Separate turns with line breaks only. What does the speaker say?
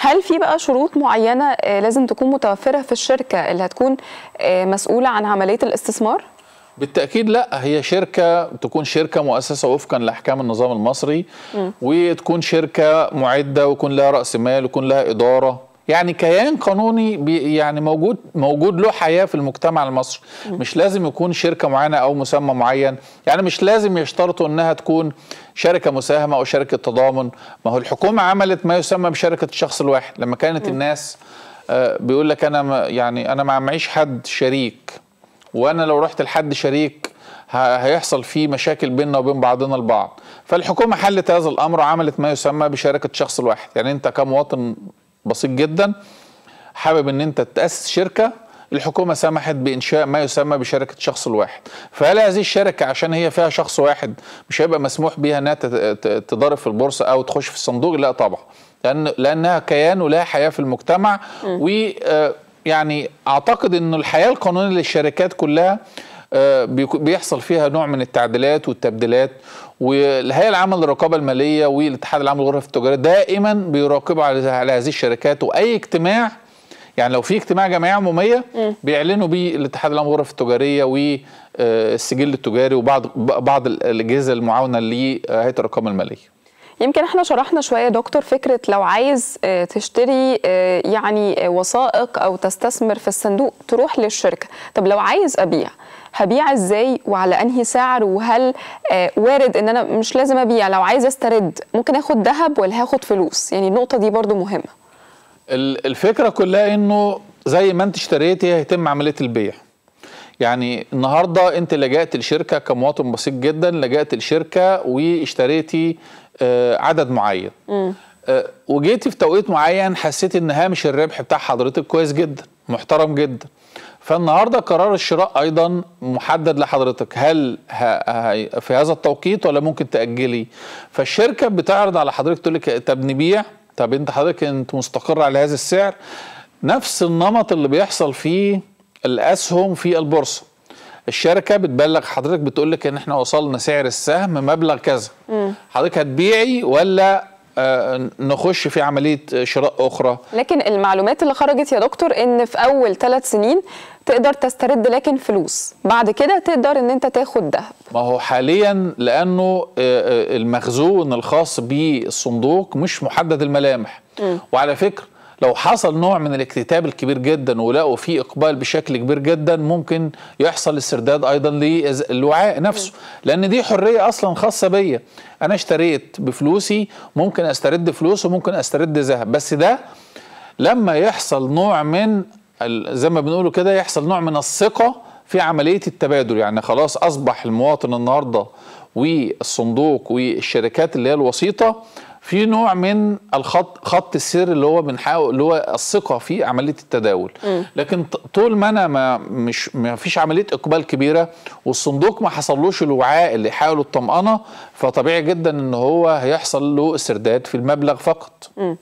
هل في بقى شروط معينه آه، لازم تكون متوفره في الشركه اللي هتكون آه، مسؤوله عن عمليه الاستثمار؟
بالتاكيد لا هي شركه تكون شركه مؤسسه وفقا لاحكام النظام المصري م. وتكون شركه معده ويكون لها راس مال ويكون لها اداره يعني كيان قانوني يعني موجود موجود له حياه في المجتمع المصري مش لازم يكون شركه معينه او مسمى معين يعني مش لازم يشترطوا انها تكون شركه مساهمه او شركه تضامن ما هو الحكومه عملت ما يسمى بشركه الشخص الواحد لما كانت الناس آه، بيقول لك انا يعني انا ما معيش حد شريك وانا لو رحت لحد شريك هيحصل فيه مشاكل بيننا وبين بعضنا البعض فالحكومه حلت هذا الامر وعملت ما يسمى بشركه شخص الواحد يعني انت كمواطن بسيط جدا حابب ان انت تاسس شركه الحكومه سمحت بانشاء ما يسمى بشركه شخص الواحد فهل هذه الشركه عشان هي فيها شخص واحد مش هيبقى مسموح بيها انها تضارب في البورصه او تخش في الصندوق لا طبعا لان لانها كيان ولها حياه في المجتمع ويعني آه، اعتقد ان الحياه القانونيه للشركات كلها آه، بيحصل فيها نوع من التعديلات والتبديلات والهيئه العامه للرقابه الماليه والاتحاد العام للغرف التجاريه دائما بيراقبوا على هذه الشركات واي اجتماع يعني لو في اجتماع جمعيه عموميه بيعلنوا بيه الاتحاد العام للغرف التجاريه والسجل آه، التجاري وبعض بعض الاجهزه المعاونه لهيئه الرقابه الماليه
يمكن احنا شرحنا شويه دكتور فكره لو عايز آه، تشتري آه، يعني آه، وثائق او تستثمر في الصندوق تروح للشركه طب لو عايز ابيع هبيع ازاي وعلى انهي سعر وهل وارد ان انا مش لازم ابيع لو عايز استرد ممكن اخد ذهب ولا هاخد فلوس يعني النقطه دي برضو مهمه
الفكره كلها انه زي ما انت اشتريتي هيتم عمليه البيع يعني النهارده انت لجأت لشركه كمواطن بسيط جدا لجأت لشركه واشتريتي آه، عدد معين آه، وجيتي في توقيت معين حسيت ان هامش الربح بتاع حضرتك كويس جدا محترم جدا فالنهارده قرار الشراء ايضا محدد لحضرتك هل في هذا التوقيت ولا ممكن تاجلي فالشركه بتعرض على حضرتك تقول لك طب نبيع طب انت حضرتك انت مستقر على هذا السعر نفس النمط اللي بيحصل فيه الاسهم في البورصه الشركه بتبلغ حضرتك بتقول لك ان احنا وصلنا سعر السهم مبلغ كذا حضرتك هتبيعي ولا آه، نخش في عمليه شراء اخرى
لكن المعلومات اللي خرجت يا دكتور ان في اول ثلاث سنين تقدر تسترد لكن فلوس بعد كده تقدر ان انت تاخد ذهب
ما هو حاليا لانه آه، آه، المخزون الخاص بالصندوق مش محدد الملامح م. وعلى فكره لو حصل نوع من الاكتتاب الكبير جدا ولقوا فيه اقبال بشكل كبير جدا ممكن يحصل استرداد ايضا للوعاء نفسه لان دي حريه اصلا خاصه بيا انا اشتريت بفلوسي ممكن استرد فلوس وممكن استرد ذهب بس ده لما يحصل نوع من زي ما بنقوله كده يحصل نوع من الثقه في عمليه التبادل يعني خلاص اصبح المواطن النهارده والصندوق والشركات اللي هي الوسيطه في نوع من الخط خط السر اللي هو بنحاول اللي هو الثقه في عمليه التداول م. لكن طول ما انا ما مش ما فيش عمليه اقبال كبيره والصندوق ما حصلوش الوعاء اللي يحاول الطمانه فطبيعي جدا ان هو هيحصل له استرداد في المبلغ فقط م.